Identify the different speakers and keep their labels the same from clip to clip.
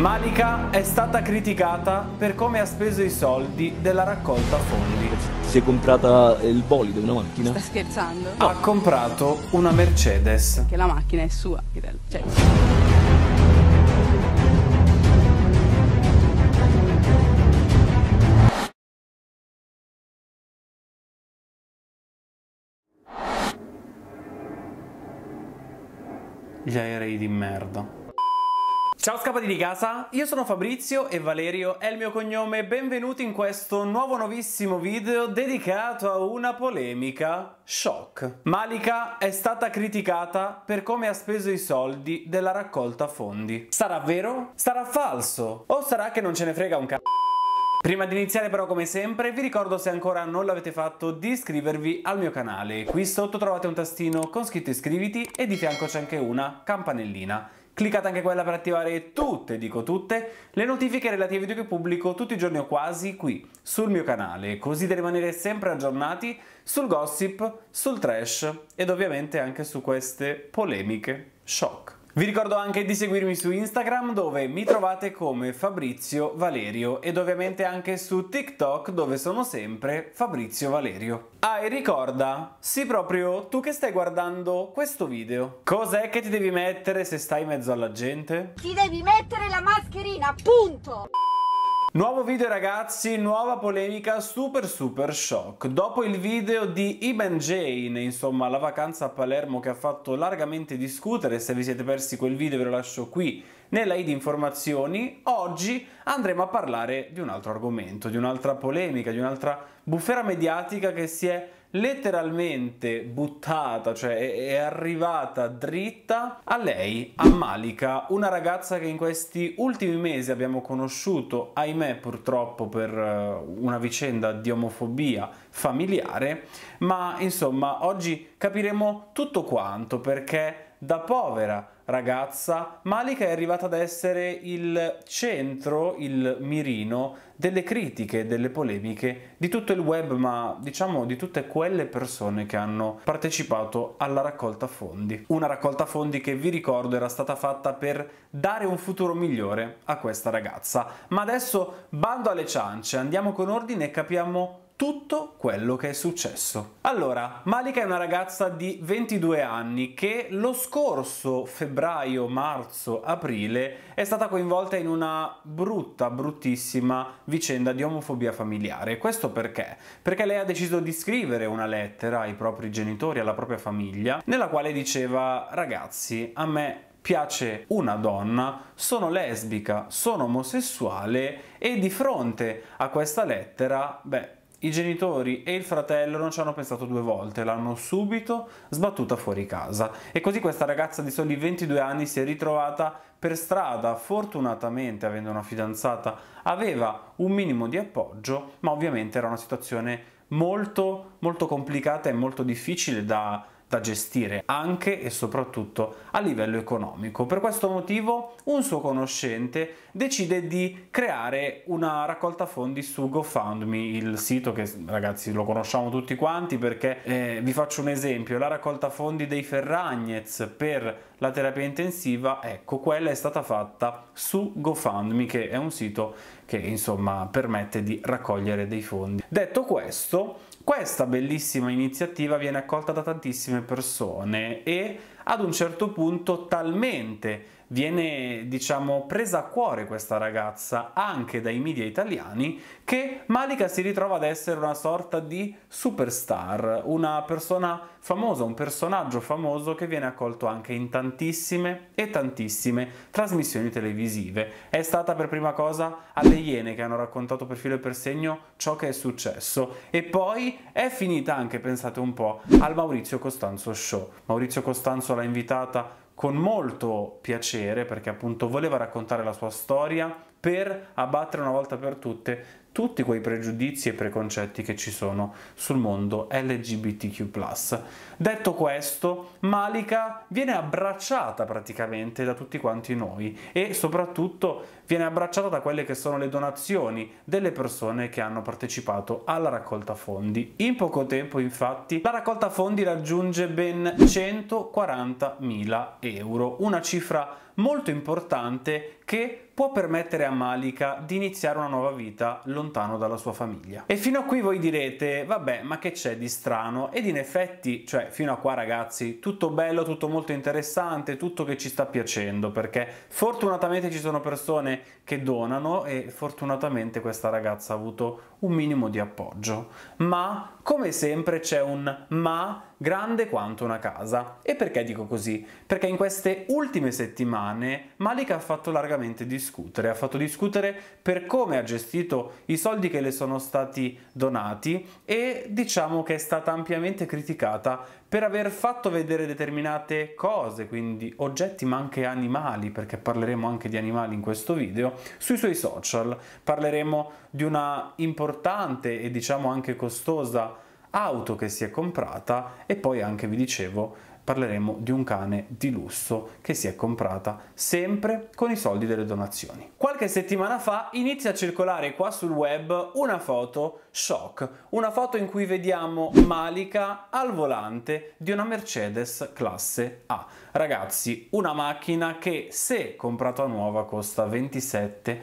Speaker 1: Malika è stata criticata per come ha speso i soldi della raccolta fondi. Si è comprata il bolide, una macchina? Sta scherzando? No. Ha comprato una Mercedes. Che la macchina è sua, cioè. Gli aerei di merda. Ciao scappati di casa, io sono Fabrizio e Valerio è il mio cognome, e benvenuti in questo nuovo nuovissimo video dedicato a una polemica shock. Malika è stata criticata per come ha speso i soldi della raccolta fondi. Sarà vero? Sarà falso? O sarà che non ce ne frega un c***o? Prima di iniziare però come sempre vi ricordo se ancora non l'avete fatto di iscrivervi al mio canale. Qui sotto trovate un tastino con scritto iscriviti e di fianco c'è anche una campanellina. Cliccate anche quella per attivare tutte, dico tutte, le notifiche relative ai video che pubblico tutti i giorni o quasi qui sul mio canale, così da rimanere sempre aggiornati sul gossip, sul trash ed ovviamente anche su queste polemiche shock. Vi ricordo anche di seguirmi su Instagram dove mi trovate come Fabrizio Valerio ed ovviamente anche su TikTok dove sono sempre Fabrizio Valerio. Ah e ricorda, sì proprio tu che stai guardando questo video, cos'è che ti devi mettere se stai in mezzo alla gente? Ti devi mettere la mascherina, punto! Nuovo video ragazzi, nuova polemica, super super shock. Dopo il video di Iben Jane, insomma la vacanza a Palermo che ha fatto largamente discutere, se vi siete persi quel video ve lo lascio qui nella i di informazioni, oggi andremo a parlare di un altro argomento, di un'altra polemica, di un'altra bufera mediatica che si è letteralmente buttata, cioè è arrivata dritta a lei, a Malika, una ragazza che in questi ultimi mesi abbiamo conosciuto, ahimè purtroppo per eh, una vicenda di omofobia familiare, ma insomma oggi capiremo tutto quanto perché da povera ragazza, Malika è arrivata ad essere il centro, il mirino delle critiche, delle polemiche di tutto il web, ma diciamo di tutte quelle persone che hanno partecipato alla raccolta fondi. Una raccolta fondi che vi ricordo era stata fatta per dare un futuro migliore a questa ragazza. Ma adesso bando alle ciance, andiamo con ordine e capiamo tutto quello che è successo. Allora, Malika è una ragazza di 22 anni che lo scorso febbraio, marzo, aprile è stata coinvolta in una brutta, bruttissima vicenda di omofobia familiare. Questo perché? Perché lei ha deciso di scrivere una lettera ai propri genitori, alla propria famiglia, nella quale diceva ragazzi, a me piace una donna, sono lesbica, sono omosessuale e di fronte a questa lettera, beh, i genitori e il fratello non ci hanno pensato due volte, l'hanno subito sbattuta fuori casa. E così questa ragazza di soli 22 anni si è ritrovata per strada, fortunatamente avendo una fidanzata, aveva un minimo di appoggio, ma ovviamente era una situazione molto molto complicata e molto difficile da da gestire anche e soprattutto a livello economico. Per questo motivo un suo conoscente decide di creare una raccolta fondi su GoFundMe, il sito che ragazzi lo conosciamo tutti quanti perché eh, vi faccio un esempio, la raccolta fondi dei Ferragnez per la terapia intensiva, ecco, quella è stata fatta su GoFundMe che è un sito che insomma permette di raccogliere dei fondi. Detto questo, questa bellissima iniziativa viene accolta da tantissime persone e ad un certo punto talmente viene diciamo presa a cuore questa ragazza anche dai media italiani che Malika si ritrova ad essere una sorta di superstar, una persona famosa, un personaggio famoso che viene accolto anche in tantissime e tantissime trasmissioni televisive. È stata per prima cosa alle Iene che hanno raccontato per filo e per segno ciò che è successo e poi è finita anche, pensate un po', al Maurizio Costanzo Show. Maurizio Costanzo l'ha invitata con molto piacere perché appunto voleva raccontare la sua storia per abbattere una volta per tutte tutti quei pregiudizi e preconcetti che ci sono sul mondo LGBTQ. Detto questo, Malika viene abbracciata praticamente da tutti quanti noi e soprattutto viene abbracciata da quelle che sono le donazioni delle persone che hanno partecipato alla raccolta fondi. In poco tempo infatti la raccolta fondi raggiunge ben 140.000 euro, una cifra molto importante che può permettere a Malika di iniziare una nuova vita lontano dalla sua famiglia. E fino a qui voi direte, vabbè, ma che c'è di strano? Ed in effetti, cioè, fino a qua ragazzi, tutto bello, tutto molto interessante, tutto che ci sta piacendo, perché fortunatamente ci sono persone che donano e fortunatamente questa ragazza ha avuto un minimo di appoggio. Ma, come sempre, c'è un ma grande quanto una casa. E perché dico così? Perché in queste ultime settimane Malik ha fatto largamente discutere, ha fatto discutere per come ha gestito i soldi che le sono stati donati e diciamo che è stata ampiamente criticata per aver fatto vedere determinate cose, quindi oggetti ma anche animali, perché parleremo anche di animali in questo video, sui suoi social. Parleremo di una importante importante e diciamo anche costosa auto che si è comprata e poi anche vi dicevo parleremo di un cane di lusso che si è comprata sempre con i soldi delle donazioni. Qualche settimana fa inizia a circolare qua sul web una foto shock, una foto in cui vediamo Malika al volante di una Mercedes classe A. Ragazzi, una macchina che se comprata nuova costa 27.000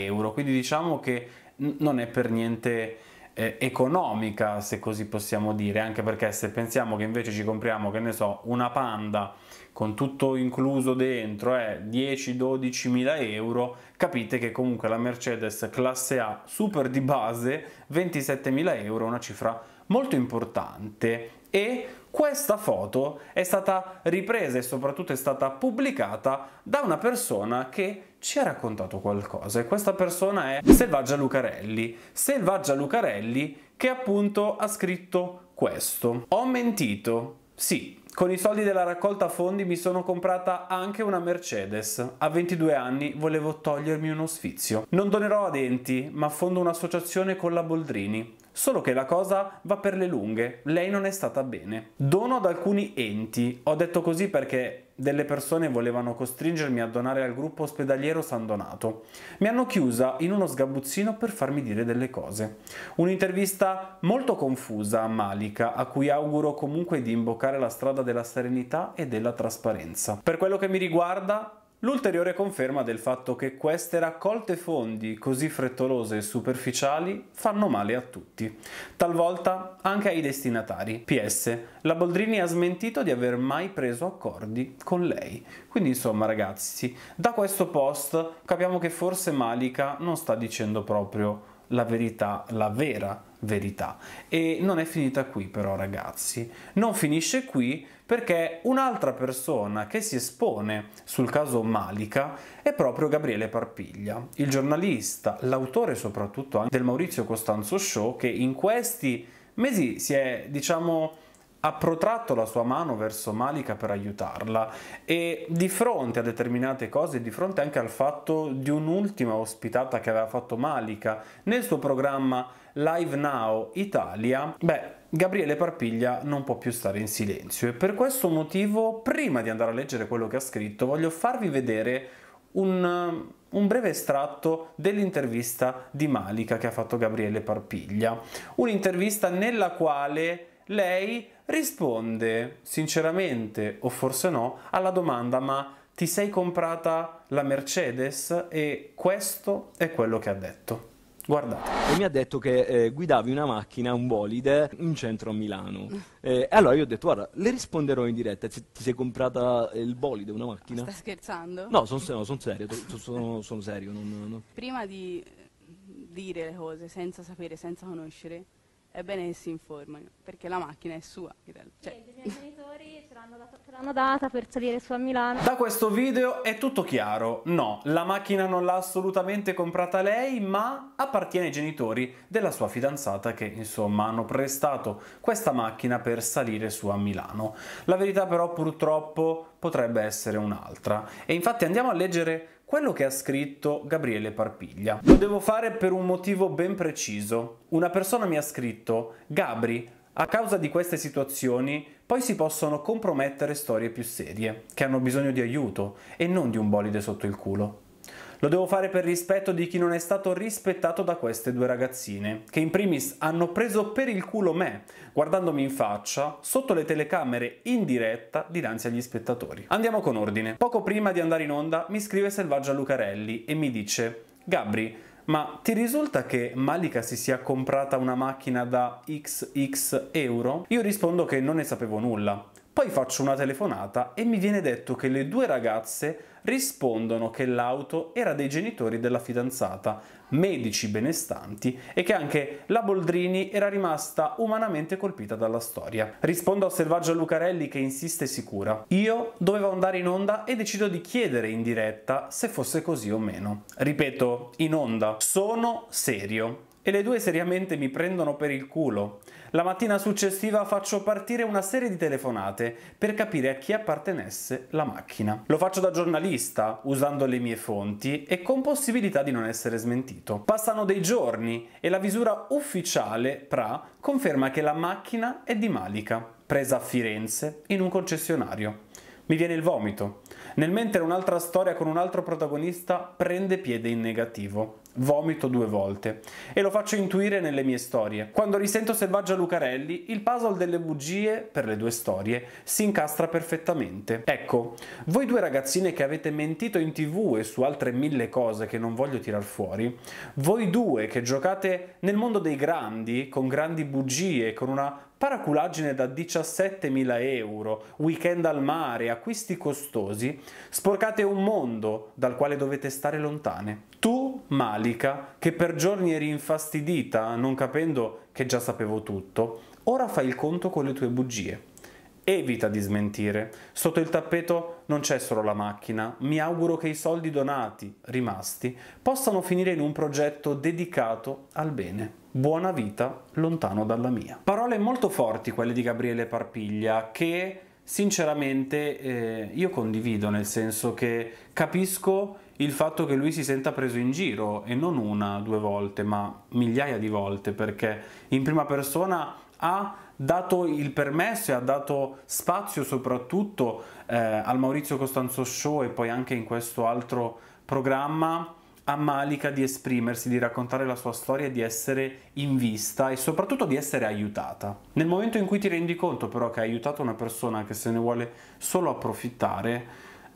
Speaker 1: euro, quindi diciamo che non è per niente eh, economica, se così possiamo dire, anche perché se pensiamo che invece ci compriamo, che ne so, una Panda con tutto incluso dentro è eh, 10-12 mila euro, capite che comunque la Mercedes classe A super di base 27 mila euro è una cifra molto importante e questa foto è stata ripresa e soprattutto è stata pubblicata da una persona che ci ha raccontato qualcosa e questa persona è Selvaggia Lucarelli. Selvaggia Lucarelli che appunto ha scritto questo. Ho mentito, sì, con i soldi della raccolta fondi mi sono comprata anche una Mercedes. A 22 anni volevo togliermi uno sfizio. Non donerò a denti, ma fondo un'associazione con la Boldrini. Solo che la cosa va per le lunghe, lei non è stata bene. Dono ad alcuni enti, ho detto così perché delle persone volevano costringermi a donare al gruppo ospedaliero San Donato. Mi hanno chiusa in uno sgabuzzino per farmi dire delle cose. Un'intervista molto confusa a Malika, a cui auguro comunque di imboccare la strada della serenità e della trasparenza. Per quello che mi riguarda, L'ulteriore conferma del fatto che queste raccolte fondi così frettolose e superficiali fanno male a tutti, talvolta anche ai destinatari. PS, la Boldrini ha smentito di aver mai preso accordi con lei. Quindi insomma ragazzi, da questo post capiamo che forse Malika non sta dicendo proprio la verità, la vera verità. E non è finita qui però ragazzi, non finisce qui perché un'altra persona che si espone sul caso Malika è proprio Gabriele Parpiglia, il giornalista, l'autore soprattutto anche del Maurizio Costanzo Show che in questi mesi si è, diciamo, ha protratto la sua mano verso Malika per aiutarla e di fronte a determinate cose, di fronte anche al fatto di un'ultima ospitata che aveva fatto Malika nel suo programma Live Now Italia, beh, Gabriele Parpiglia non può più stare in silenzio e per questo motivo, prima di andare a leggere quello che ha scritto, voglio farvi vedere un, eh, un breve estratto dell'intervista di Malika che ha fatto Gabriele Parpiglia. Un'intervista nella quale lei risponde sinceramente o forse no alla domanda ma ti sei comprata la Mercedes? E questo è quello che ha detto. Guardate. E mi ha detto che eh, guidavi una macchina, un bolide, in centro a Milano. Mm. Eh, e allora io ho detto, guarda, le risponderò in diretta, ti, ti sei comprata eh, il bolide, una macchina? Stai scherzando? No, sono no, son serio, sono, son serio. Non, no. Prima di eh, dire le cose senza sapere, senza conoscere, è bene che si informano, perché la macchina è sua. Cioè l'hanno data, te l'hanno data per salire su a Milano. Da questo video è tutto chiaro, no, la macchina non l'ha assolutamente comprata lei, ma appartiene ai genitori della sua fidanzata che insomma hanno prestato questa macchina per salire su a Milano. La verità però purtroppo potrebbe essere un'altra. E infatti andiamo a leggere quello che ha scritto Gabriele Parpiglia. Lo devo fare per un motivo ben preciso. Una persona mi ha scritto Gabri, a causa di queste situazioni poi si possono compromettere storie più serie, che hanno bisogno di aiuto e non di un bolide sotto il culo. Lo devo fare per rispetto di chi non è stato rispettato da queste due ragazzine, che in primis hanno preso per il culo me, guardandomi in faccia, sotto le telecamere in diretta dinanzi agli spettatori. Andiamo con ordine. Poco prima di andare in onda mi scrive Selvaggia Lucarelli e mi dice Gabri, ma ti risulta che Malika si sia comprata una macchina da XX euro? Io rispondo che non ne sapevo nulla. Poi faccio una telefonata e mi viene detto che le due ragazze rispondono che l'auto era dei genitori della fidanzata, medici benestanti, e che anche la Boldrini era rimasta umanamente colpita dalla storia. Rispondo al selvaggio Lucarelli che insiste sicura. Io dovevo andare in onda e decido di chiedere in diretta se fosse così o meno. Ripeto, in onda. Sono serio. E le due seriamente mi prendono per il culo. La mattina successiva faccio partire una serie di telefonate per capire a chi appartenesse la macchina. Lo faccio da giornalista, usando le mie fonti e con possibilità di non essere smentito. Passano dei giorni e la misura ufficiale, PRA, conferma che la macchina è di Malika, presa a Firenze in un concessionario. Mi viene il vomito. Nel mentre un'altra storia con un altro protagonista prende piede in negativo. Vomito due volte. E lo faccio intuire nelle mie storie. Quando risento Selvaggia Lucarelli, il puzzle delle bugie, per le due storie, si incastra perfettamente. Ecco, voi due ragazzine che avete mentito in tv e su altre mille cose che non voglio tirar fuori, voi due che giocate nel mondo dei grandi, con grandi bugie, con una paraculaggine da 17.000 euro, weekend al mare, acquisti costosi, sporcate un mondo dal quale dovete stare lontane. Tu, Malika, che per giorni eri infastidita, non capendo che già sapevo tutto, ora fai il conto con le tue bugie. Evita di smentire. Sotto il tappeto non c'è solo la macchina. Mi auguro che i soldi donati, rimasti, possano finire in un progetto dedicato al bene. Buona vita lontano dalla mia. Parole molto forti quelle di Gabriele Parpiglia che sinceramente eh, io condivido, nel senso che capisco il fatto che lui si senta preso in giro e non una, due volte, ma migliaia di volte, perché in prima persona ha dato il permesso e ha dato spazio soprattutto eh, al Maurizio Costanzo Show e poi anche in questo altro programma a Malika di esprimersi, di raccontare la sua storia, di essere in vista e soprattutto di essere aiutata. Nel momento in cui ti rendi conto però che hai aiutato una persona che se ne vuole solo approfittare,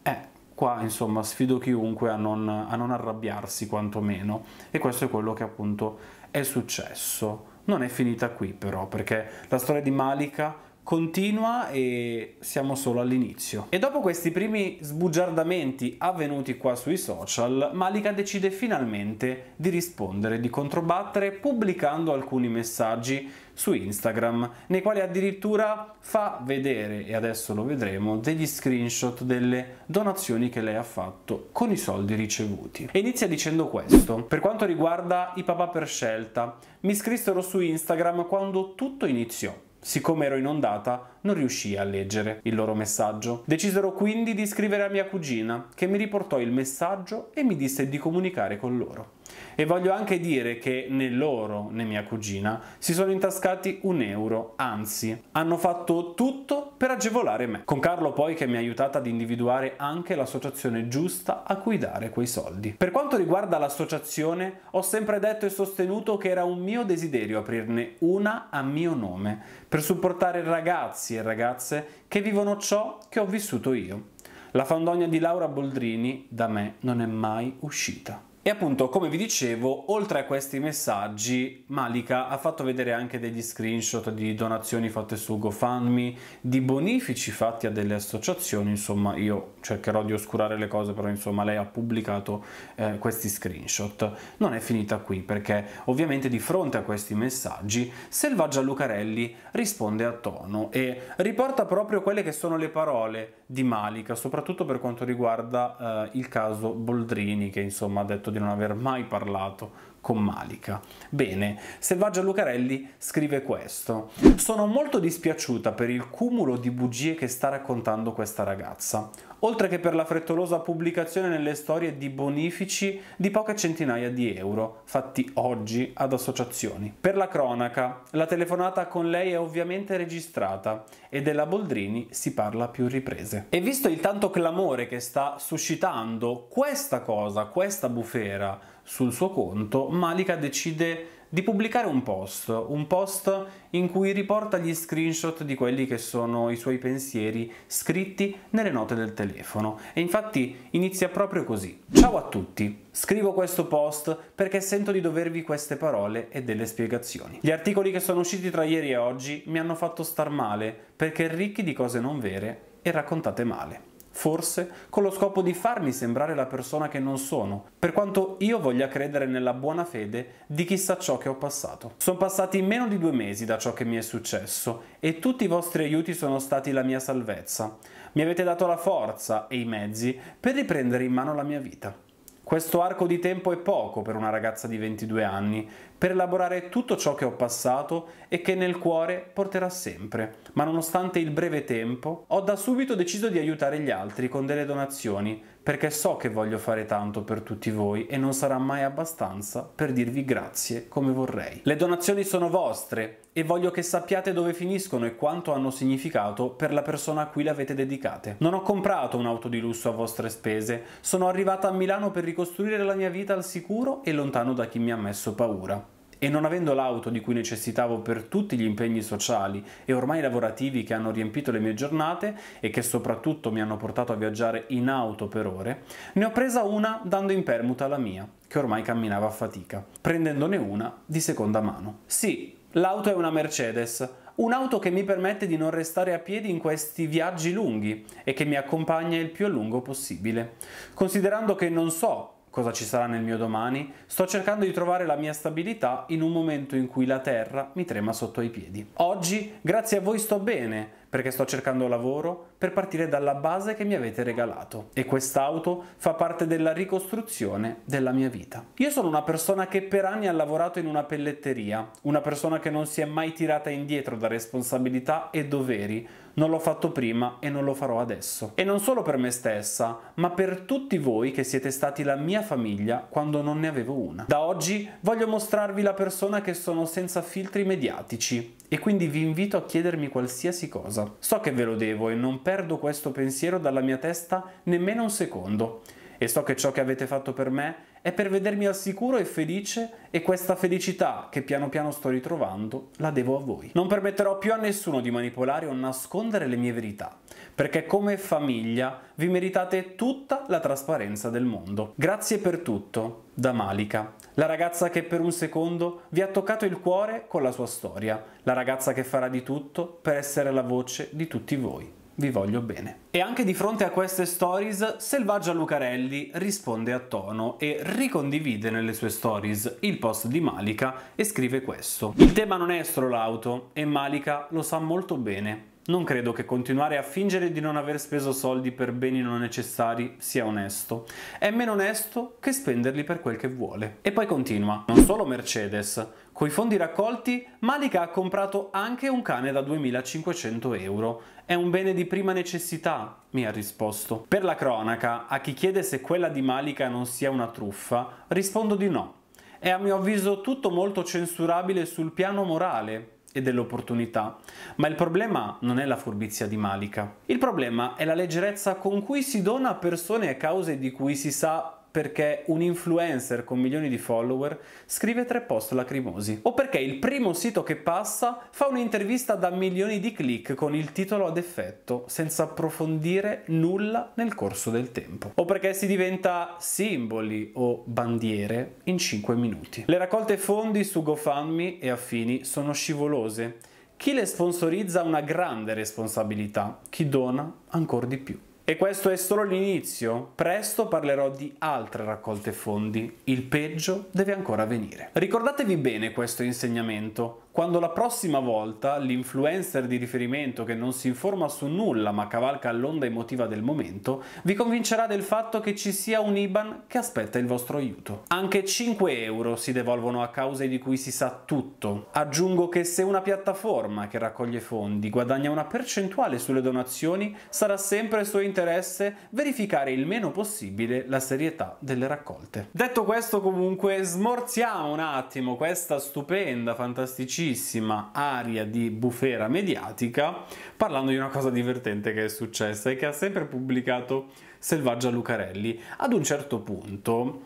Speaker 1: eh, qua insomma sfido chiunque a non, a non arrabbiarsi quantomeno e questo è quello che appunto è successo non è finita qui però, perché la storia di Malika continua e siamo solo all'inizio. E dopo questi primi sbugiardamenti avvenuti qua sui social, Malika decide finalmente di rispondere, di controbattere pubblicando alcuni messaggi su Instagram, nei quali addirittura fa vedere, e adesso lo vedremo, degli screenshot delle donazioni che lei ha fatto con i soldi ricevuti. E inizia dicendo questo. Per quanto riguarda i papà per scelta, mi scrissero su Instagram quando tutto iniziò Siccome ero inondata, non riuscii a leggere il loro messaggio. Decisero quindi di scrivere a mia cugina, che mi riportò il messaggio e mi disse di comunicare con loro. E voglio anche dire che né loro né mia cugina si sono intascati un euro, anzi, hanno fatto tutto per agevolare me. Con Carlo poi che mi ha aiutata ad individuare anche l'associazione giusta a cui dare quei soldi. Per quanto riguarda l'associazione, ho sempre detto e sostenuto che era un mio desiderio aprirne una a mio nome, per supportare ragazzi e ragazze che vivono ciò che ho vissuto io. La fandonia di Laura Boldrini da me non è mai uscita. E appunto, come vi dicevo, oltre a questi messaggi, Malika ha fatto vedere anche degli screenshot di donazioni fatte su GoFundMe, di bonifici fatti a delle associazioni, insomma, io cercherò di oscurare le cose, però insomma, lei ha pubblicato eh, questi screenshot. Non è finita qui, perché ovviamente di fronte a questi messaggi, Selvaggia Lucarelli risponde a tono e riporta proprio quelle che sono le parole di Malika, soprattutto per quanto riguarda eh, il caso Boldrini, che insomma ha detto di non aver mai parlato con Malika. Bene, Selvaggia Lucarelli scrive questo. Sono molto dispiaciuta per il cumulo di bugie che sta raccontando questa ragazza oltre che per la frettolosa pubblicazione nelle storie di bonifici di poche centinaia di euro, fatti oggi ad associazioni. Per la cronaca, la telefonata con lei è ovviamente registrata e della Boldrini si parla più riprese. E visto il tanto clamore che sta suscitando questa cosa, questa bufera sul suo conto, Malika decide di pubblicare un post, un post in cui riporta gli screenshot di quelli che sono i suoi pensieri scritti nelle note del telefono. E infatti inizia proprio così. Ciao a tutti, scrivo questo post perché sento di dovervi queste parole e delle spiegazioni. Gli articoli che sono usciti tra ieri e oggi mi hanno fatto star male perché ricchi di cose non vere e raccontate male forse con lo scopo di farmi sembrare la persona che non sono, per quanto io voglia credere nella buona fede di chissà ciò che ho passato. Sono passati meno di due mesi da ciò che mi è successo e tutti i vostri aiuti sono stati la mia salvezza. Mi avete dato la forza e i mezzi per riprendere in mano la mia vita. Questo arco di tempo è poco per una ragazza di 22 anni, per elaborare tutto ciò che ho passato e che nel cuore porterà sempre. Ma nonostante il breve tempo, ho da subito deciso di aiutare gli altri con delle donazioni, perché so che voglio fare tanto per tutti voi e non sarà mai abbastanza per dirvi grazie come vorrei. Le donazioni sono vostre e voglio che sappiate dove finiscono e quanto hanno significato per la persona a cui le avete dedicate. Non ho comprato un'auto di lusso a vostre spese, sono arrivata a Milano per ricostruire la mia vita al sicuro e lontano da chi mi ha messo paura e non avendo l'auto di cui necessitavo per tutti gli impegni sociali e ormai lavorativi che hanno riempito le mie giornate e che soprattutto mi hanno portato a viaggiare in auto per ore, ne ho presa una dando in permuta la mia, che ormai camminava a fatica, prendendone una di seconda mano. Sì, l'auto è una Mercedes, un'auto che mi permette di non restare a piedi in questi viaggi lunghi e che mi accompagna il più a lungo possibile. Considerando che non so cosa ci sarà nel mio domani, sto cercando di trovare la mia stabilità in un momento in cui la terra mi trema sotto i piedi. Oggi, grazie a voi, sto bene perché sto cercando lavoro per partire dalla base che mi avete regalato e quest'auto fa parte della ricostruzione della mia vita. Io sono una persona che per anni ha lavorato in una pelletteria, una persona che non si è mai tirata indietro da responsabilità e doveri, non l'ho fatto prima e non lo farò adesso. E non solo per me stessa, ma per tutti voi che siete stati la mia famiglia quando non ne avevo una. Da oggi voglio mostrarvi la persona che sono senza filtri mediatici e quindi vi invito a chiedermi qualsiasi cosa. So che ve lo devo e non perdo questo pensiero dalla mia testa nemmeno un secondo e so che ciò che avete fatto per me è per vedermi al sicuro e felice e questa felicità che piano piano sto ritrovando la devo a voi. Non permetterò più a nessuno di manipolare o nascondere le mie verità, perché come famiglia vi meritate tutta la trasparenza del mondo. Grazie per tutto, da Malika, la ragazza che per un secondo vi ha toccato il cuore con la sua storia, la ragazza che farà di tutto per essere la voce di tutti voi vi voglio bene. E anche di fronte a queste stories, Selvaggia Lucarelli risponde a tono e ricondivide nelle sue stories il post di Malika e scrive questo. Il tema non è l'auto e Malika lo sa molto bene. Non credo che continuare a fingere di non aver speso soldi per beni non necessari sia onesto. È meno onesto che spenderli per quel che vuole. E poi continua. Non solo Mercedes. Coi fondi raccolti, Malika ha comprato anche un cane da 2500 euro è un bene di prima necessità, mi ha risposto. Per la cronaca, a chi chiede se quella di Malika non sia una truffa, rispondo di no. È a mio avviso tutto molto censurabile sul piano morale, e dell'opportunità. Ma il problema non è la furbizia di Malika. Il problema è la leggerezza con cui si dona a persone e cause di cui si sa perché un influencer con milioni di follower scrive tre post lacrimosi, o perché il primo sito che passa fa un'intervista da milioni di click con il titolo ad effetto, senza approfondire nulla nel corso del tempo, o perché si diventa simboli o bandiere in 5 minuti. Le raccolte fondi su GoFundMe e affini sono scivolose. Chi le sponsorizza ha una grande responsabilità, chi dona ancora di più. E questo è solo l'inizio, presto parlerò di altre raccolte fondi, il peggio deve ancora venire. Ricordatevi bene questo insegnamento, quando la prossima volta l'influencer di riferimento che non si informa su nulla ma cavalca l'onda emotiva del momento, vi convincerà del fatto che ci sia un IBAN che aspetta il vostro aiuto. Anche 5 euro si devolvono a cause di cui si sa tutto. Aggiungo che se una piattaforma che raccoglie fondi guadagna una percentuale sulle donazioni, sarà sempre il suo interesse interesse verificare il meno possibile la serietà delle raccolte. Detto questo comunque smorziamo un attimo questa stupenda, fantasticissima aria di bufera mediatica parlando di una cosa divertente che è successa e che ha sempre pubblicato Selvaggia Lucarelli. Ad un certo punto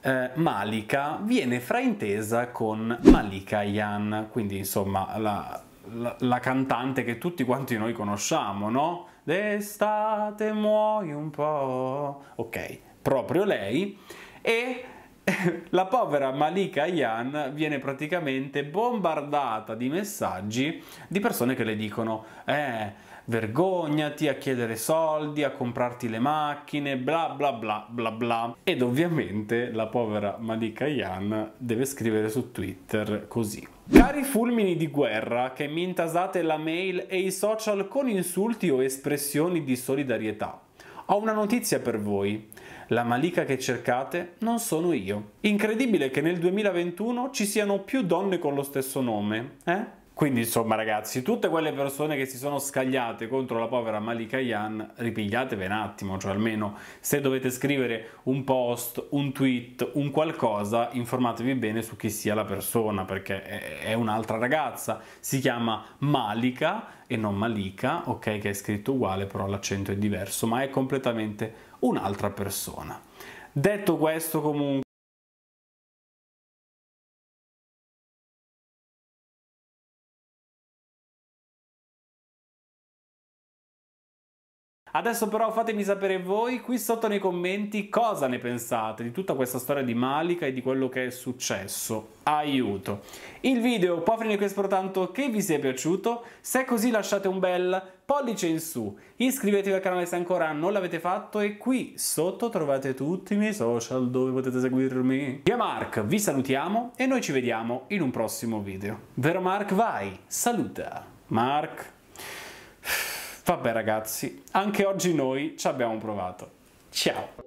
Speaker 1: eh, Malika viene fraintesa con Malika Yan, quindi insomma la, la, la cantante che tutti quanti noi conosciamo, no? d'estate muoio un po'. Ok, proprio lei. E la povera Malika Ayan viene praticamente bombardata di messaggi di persone che le dicono eh, vergognati a chiedere soldi, a comprarti le macchine, bla bla bla bla bla. Ed ovviamente la povera Malika Ayan deve scrivere su Twitter così. Cari fulmini di guerra che mi intasate la mail e i social con insulti o espressioni di solidarietà, ho una notizia per voi. La malica che cercate non sono io. Incredibile che nel 2021 ci siano più donne con lo stesso nome, eh? Quindi insomma ragazzi, tutte quelle persone che si sono scagliate contro la povera Malika Yan, ripigliatevi un attimo, cioè almeno se dovete scrivere un post, un tweet, un qualcosa, informatevi bene su chi sia la persona, perché è un'altra ragazza, si chiama Malika e non Malika, ok che è scritto uguale però l'accento è diverso, ma è completamente un'altra persona. Detto questo comunque... Adesso però fatemi sapere voi qui sotto nei commenti cosa ne pensate di tutta questa storia di Malika e di quello che è successo. Aiuto! Il video può finire qui pertanto che vi sia piaciuto, se è così lasciate un bel pollice in su, iscrivetevi al canale se ancora non l'avete fatto e qui sotto trovate tutti i miei social dove potete seguirmi. Io e Mark vi salutiamo e noi ci vediamo in un prossimo video. Vero Mark vai, saluta! Mark! Vabbè ragazzi, anche oggi noi ci abbiamo provato. Ciao!